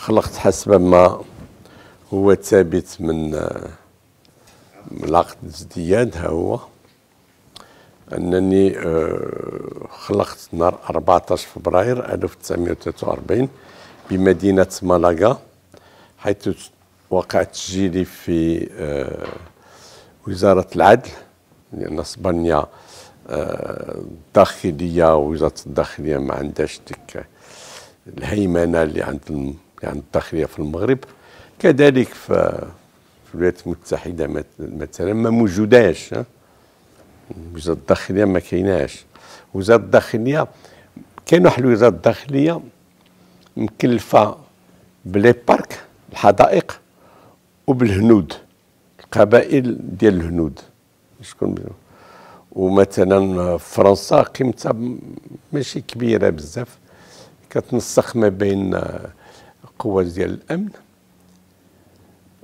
خلقت حسب ما هو ثابت من من العقد الازدياد ها هو انني آه، خلقت نهار 14 فبراير 1943 بمدينه مالاغا حيث وقع تسجيلي في آه، وزاره العدل لان اسبانيا الداخليه آه، وزاره الداخليه ما عندهاش ديك الهيمنه اللي عند يعني الداخليه في المغرب كذلك في في الولايات المتحده مثلا ما موجوداش وزاره الداخليه ما كايناش وزاره الداخليه كاين واحد الوزاره الداخليه مكلفه بلي بارك الحدائق وبالهنود القبائل ديال الهنود شكون ومثلا فرنسا قيمتها ماشي كبيره بزاف كتنسق ما بين القوات ديال الامن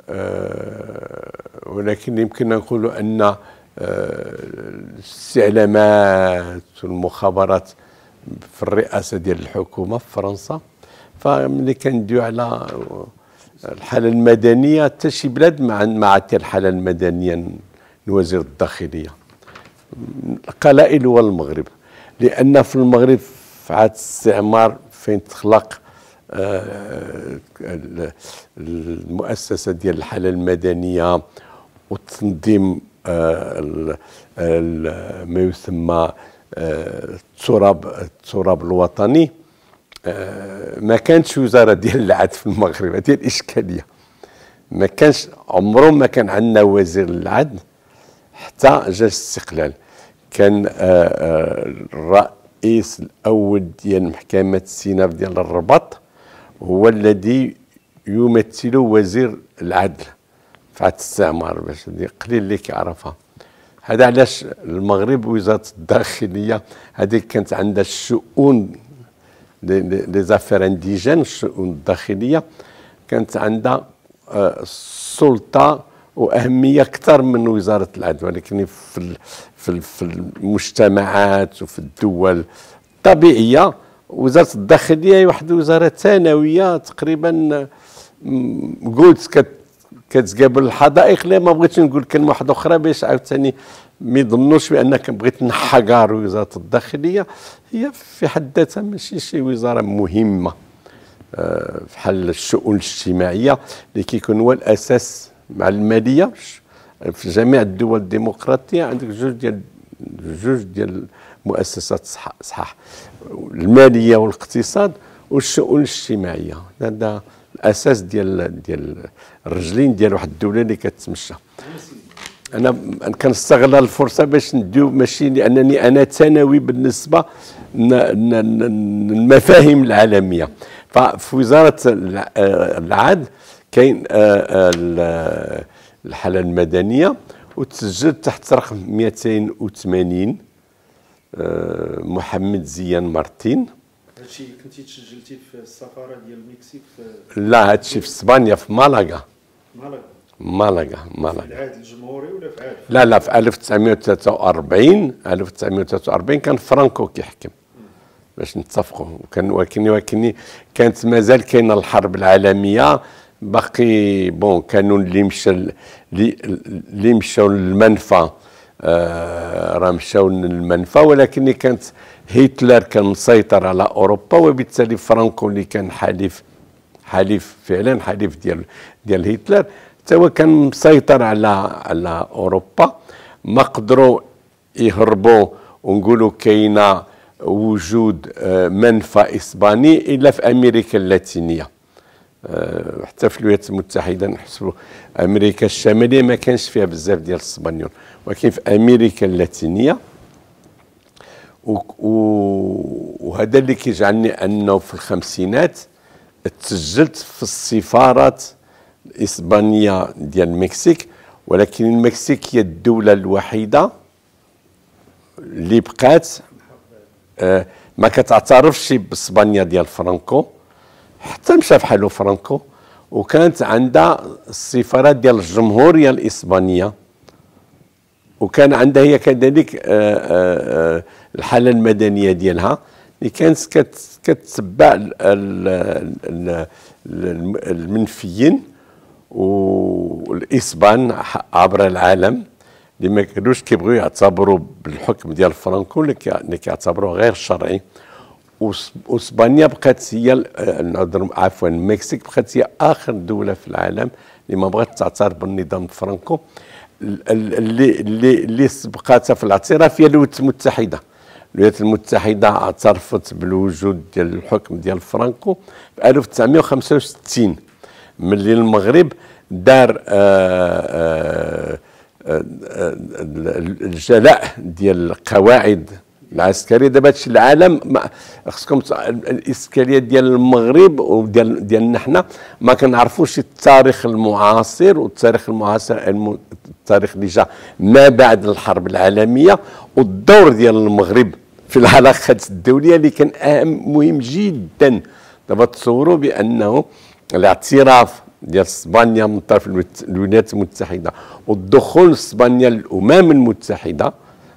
آه، ولكن يمكن نقولوا ان آه، الاستعلامات والمخابرات في الرئاسه ديال الحكومه في فرنسا فملي كندوي على آه، الحاله المدنيه حتى شي بلاد ما ما عاد الحاله المدنيه لوزير الداخليه القلائل هو المغرب لان في المغرب في عهد الاستعمار فين تخلق المؤسسه ديال الحاله المدنيه وتنظيم آه، ما يسمى آه، التراب التراب الوطني آه، ما كانتش وزاره ديال العدل في المغرب هذه الاشكاليه ما كانش عمره ما كان عندنا وزير العدل حتى جا الاستقلال كان الرئيس الاول ديال محكمه سيناء ديال الرباط هو الذي يمثل وزير العدل في عهد الاستعمار باش قليل اللي كيعرفها هذا علاش المغرب وزاره الداخليه هذيك كانت عندها الشؤون لي زافير انديجين الشؤون الداخليه كانت عندها السلطه آه، واهميه اكثر من وزاره العدل ولكن في في المجتمعات وفي الدول الطبيعيه وزاره الداخليه هي واحد الوزاره ثانويه تقريبا قلت كتقابل الحدائق لا ما بغيتش نقول كلمه واحده اخرى باش عاوتاني ما يظنوش بانك بغيت نحقر وزاره الداخليه هي في حد ذاتها ماشي شي وزاره مهمه آه، في حل الشؤون الاجتماعيه اللي كيكون هو الاساس مع الماليه في جميع الدول الديمقراطيه عندك جوج ديال جوج ديال مؤسسات صحاح الماليه والاقتصاد والشؤون الاجتماعيه هذا الاساس ديال ديال الرجلين ديال واحد الدوله اللي كتمشى انا كنستغل الفرصه باش نديو ماشي لانني انا ثانوي بالنسبه للمفاهيم العالميه ففي وزاره العدل كاين الحاله المدنيه وتسجل تحت رقم 280 محمد زيان مارتين هادشي كنتي تسجلتي في السفاره ديال المكسيك لا هادشي في اسبانيا في مالاغا مالاغا مالاغا مالاغا في العهد الجمهوري ولا في عهد لا لا في 1943 1943 كان فرانكو كيحكم باش نتفقوا وكان ولكن ولكن كانت مازال كاينه الحرب العالميه باقي بون كانوا اللي مشى اللي مشاو للمنفى آه، راه مشاو للمنفى ولكن كانت هتلر كان مسيطر على اوروبا وبالتالي فرانكو اللي كان حليف حليف فعلا حليف ديال ديال هتلر حتى هو كان مسيطر على على اوروبا ما قدروا يهربوا ونقولوا كاينه وجود آه، منفى اسباني الا في امريكا اللاتينيه آه، حتى في الولايات المتحده نحسبوا امريكا الشماليه ما كانش فيها بزاف ديال الاسبانيول ولكن في امريكا اللاتينيه وهذا اللي كيجعلني انه في الخمسينات تسجلت في السفارات الاسبانيه ديال المكسيك ولكن المكسيك هي الدوله الوحيده اللي بقات آه ما كتعترفش باسبانيا ديال فرانكو حتى مشى فحالو فرانكو وكانت عندها السفارات ديال الجمهوريه الاسبانيه وكان عندها هي كذلك آه، آه، آه، الحاله المدنيه ديالها اللي كانت كتتبع المنفيين والاسبان عبر العالم اللي ما كانوش كيبغيو يعتبروا بالحكم ديال فرانكو اللي كيعتبروه غير شرعي واسبانيا بقات هي عفوا المكسيك بقات هي اخر دوله في العالم اللي ما بغات تعترف بالنظام فرانكو اللي اللي اللي سبقاتها في الاعتراف هي الولايات المتحده الولايات المتحده اعترفت بالوجود ديال الحكم ديال فرانكو في 1965 ملي المغرب دار آآ آه، آآ آه، آه، الجلاء ديال القواعد العسكريه دابا هادشي العالم خصكم الاشكاليه ديال المغرب وديال ديالنا حنا ما كنعرفوش التاريخ المعاصر والتاريخ المعاصر التاريخ اللي جا ما بعد الحرب العالميه والدور ديال المغرب في العلاقات الدوليه اللي كان اهم مهم جدا دابا تصوروا بانه الاعتراف ديال اسبانيا من طرف الولايات المتحده والدخول اسبانيا للامم المتحده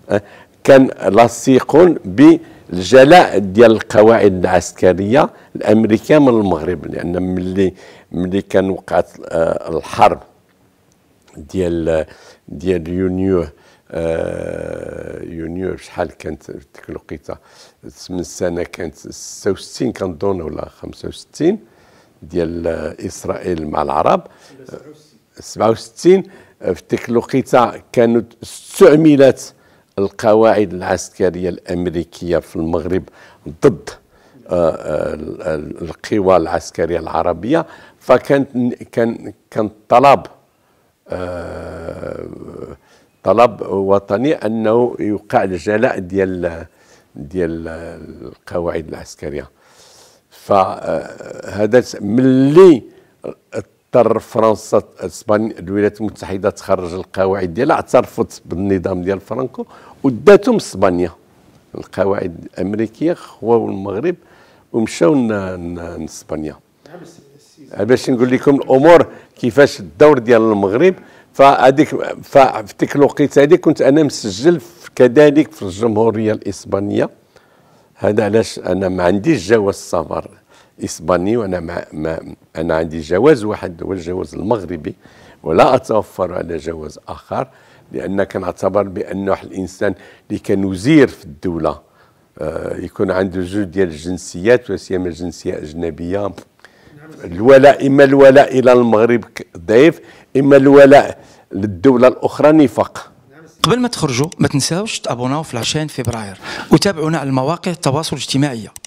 أه، كان لاصق بالجلاء ديال القواعد العسكريه الامريكيه من المغرب لان ملي ملي كان وقعت آه، الحرب ديال ديال يونيو آه يونيو شحال كانت ديك الوقيته من سنه كانت 66 كنظن ولا 65 ديال آه، اسرائيل مع العرب 67 آه، في ديك الوقيته كانوا استعملت القواعد العسكرية الأمريكية في المغرب ضد آه، آه، القوى العسكرية العربية فكانت كان كان طلب آه، طلب وطني أنه يوقع الجلاء ديال ديال القواعد العسكرية فهذا ملي اضطر فرنسا اسبانيا الولايات المتحده تخرج القواعد ديالها اعترفت بالنظام ديال فرانكو وداتهم اسبانيا القواعد الامريكيه خواو المغرب ومشاو لاسبانيا أه، باش نقول لكم الامور كيفاش الدور ديال المغرب فهذيك ففي ديك الوقيته هذيك كنت انا مسجل كذلك في الجمهوريه الاسبانيه هذا علاش انا ما عنديش جواز السفر اسباني وانا ما, ما انا عندي جواز واحد هو الجواز المغربي ولا اتوفر على جواز اخر لان كنعتبر بانه الانسان اللي كان وزير في الدوله آه، يكون عنده جوج ديال الجنسيات وسيما الجنسيه اجنبيه الولاء اما الولاء الى المغرب ضعيف اما الولاء للدوله الاخرى نفاق قبل ما تخرجوا ما تنساوش تابوناو في لاشين فبراير وتابعونا على المواقع التواصل الاجتماعي